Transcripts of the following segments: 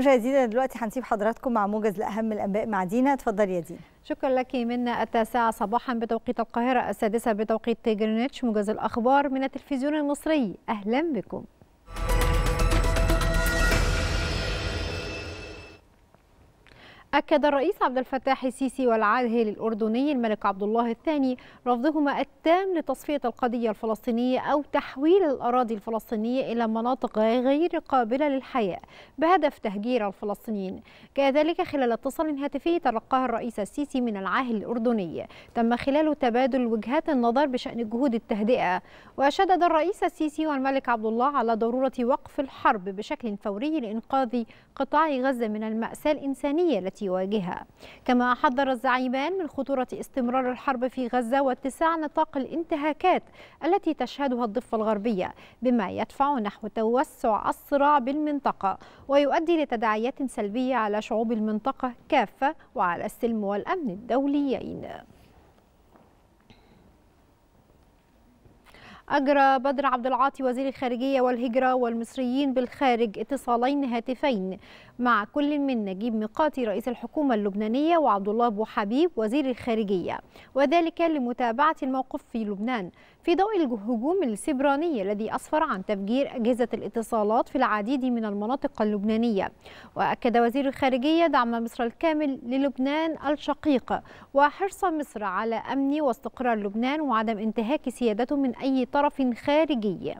مشاهدينا دلوقتي هنسيب حضراتكم مع موجز لاهم الانباء مع دينا اتفضلي يا دينا شكرا لك منا التاسعة صباحا بتوقيت القاهرة السادسة بتوقيت جرينتش موجز الأخبار من التلفزيون المصري أهلا بكم أكد الرئيس عبد الفتاح السيسي والعاهل الأردني الملك عبد الله الثاني رفضهما التام لتصفية القضية الفلسطينية أو تحويل الأراضي الفلسطينية إلى مناطق غير قابلة للحياة بهدف تهجير الفلسطينيين كذلك خلال اتصال هاتفي تلقاه الرئيس السيسي من العاهل الأردني تم خلاله تبادل وجهات النظر بشأن جهود التهدئة وشدد الرئيس السيسي والملك عبد الله على ضرورة وقف الحرب بشكل فوري لإنقاذ قطاع غزة من المأساة الإنسانية التي يواجهها كما حذر الزعيمان من خطورة استمرار الحرب في غزة واتساع نطاق الانتهاكات التي تشهدها الضفة الغربية بما يدفع نحو توسع الصراع بالمنطقة ويؤدي لتداعيات سلبية على شعوب المنطقة كافة وعلى السلم والأمن الدوليين أجرى بدر عبد العاطي وزير الخارجية والهجرة والمصريين بالخارج اتصالين هاتفين مع كل من نجيب ميقاتي رئيس الحكومة اللبنانية وعبد الله أبو حبيب وزير الخارجية وذلك لمتابعة الموقف في لبنان في ضوء الهجوم السبراني الذي أسفر عن تفجير أجهزة الاتصالات في العديد من المناطق اللبنانية وأكد وزير الخارجية دعم مصر الكامل للبنان الشقيق وحرص مصر على أمن واستقرار لبنان وعدم انتهاك سيادته من أي طرف طرف خارجي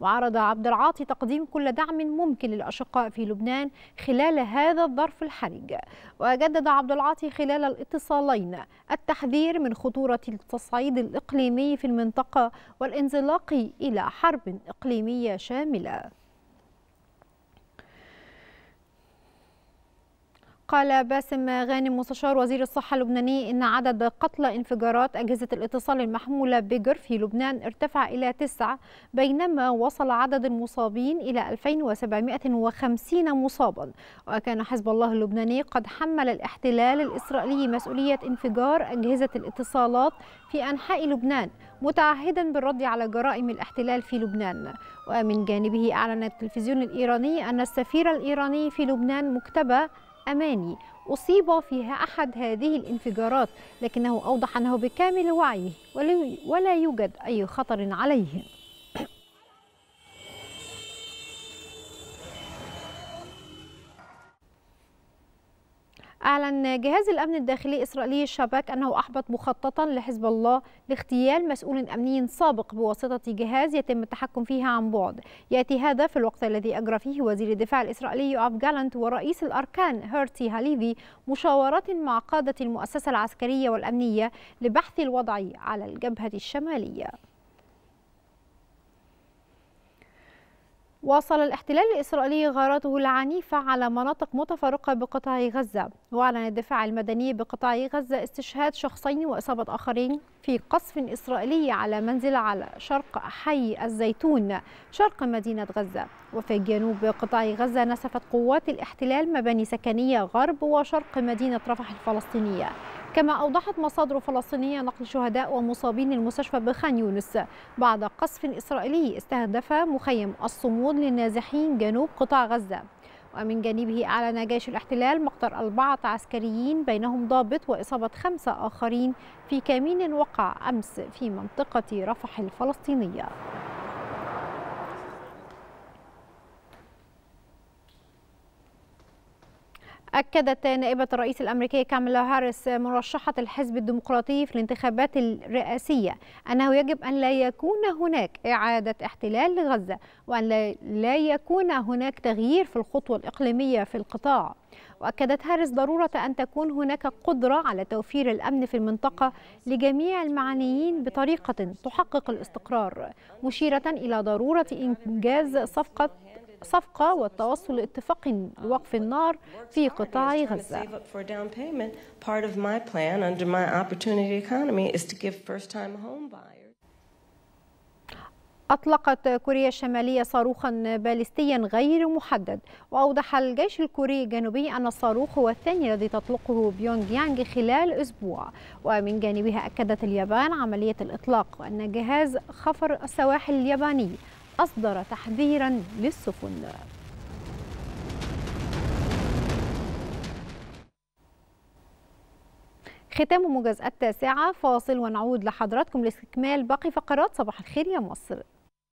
وعرض عبد العاطي تقديم كل دعم ممكن للأشقاء في لبنان خلال هذا الظرف الحرج وجدد عبد العاطي خلال الاتصالين التحذير من خطورة التصعيد الإقليمي في المنطقة والانزلاق إلى حرب إقليمية شاملة قال باسم غانم مستشار وزير الصحة اللبناني إن عدد قتلى انفجارات أجهزة الاتصال المحمولة بجر في لبنان ارتفع إلى تسعة بينما وصل عدد المصابين إلى 2750 مصابا وكان حزب الله اللبناني قد حمل الاحتلال الإسرائيلي مسؤولية انفجار أجهزة الاتصالات في أنحاء لبنان متعهدا بالرد على جرائم الاحتلال في لبنان ومن جانبه أعلن التلفزيون الإيراني أن السفير الإيراني في لبنان مكتبة أماني أصيب فيها أحد هذه الانفجارات لكنه أوضح أنه بكامل وعيه ولا يوجد أي خطر عليه أعلن جهاز الأمن الداخلي الإسرائيلي الشباك أنه أحبط مخططا لحزب الله لاغتيال مسؤول أمني سابق بواسطة جهاز يتم التحكم فيه عن بعد يأتي هذا في الوقت الذي أجرى فيه وزير الدفاع الإسرائيلي أف جالانت ورئيس الأركان هيرتي هاليفي مشاورات مع قادة المؤسسة العسكرية والأمنية لبحث الوضع على الجبهة الشمالية واصل الاحتلال الإسرائيلي غاراته العنيفة على مناطق متفرقة بقطاع غزة وأعلن الدفاع المدني بقطاع غزة استشهاد شخصين وإصابة آخرين في قصف إسرائيلي على منزل على شرق حي الزيتون شرق مدينة غزة وفي جنوب قطاع غزة نسفت قوات الاحتلال مباني سكنية غرب وشرق مدينة رفح الفلسطينية كما أوضحت مصادر فلسطينية نقل شهداء ومصابين المستشفى بخان يونس بعد قصف إسرائيلي استهدف مخيم الصمود للنازحين جنوب قطاع غزة ومن جانبه أعلن جيش الاحتلال مقتل أربعة عسكريين بينهم ضابط وإصابة خمسة آخرين في كمين وقع أمس في منطقة رفح الفلسطينية أكدت نائبة الرئيس الأمريكية كاميلا هاريس مرشحة الحزب الديمقراطي في الانتخابات الرئاسية أنه يجب أن لا يكون هناك إعادة احتلال لغزة وأن لا يكون هناك تغيير في الخطوة الإقليمية في القطاع وأكدت هاريس ضرورة أن تكون هناك قدرة على توفير الأمن في المنطقة لجميع المعنيين بطريقة تحقق الاستقرار مشيرة إلى ضرورة إنجاز صفقة صفقة والتوصل لاتفاق لوقف النار في قطاع غزة أطلقت كوريا الشمالية صاروخا باليستيا غير محدد وأوضح الجيش الكوري الجنوبي أن الصاروخ هو الثاني الذي تطلقه بيونغ يانج خلال أسبوع ومن جانبها أكدت اليابان عملية الإطلاق وأن جهاز خفر السواحل الياباني أصدر تحذيرا للسفن ختام موجز التاسعة فاصل ونعود لحضراتكم لاستكمال باقي فقرات صباح الخير يا مصر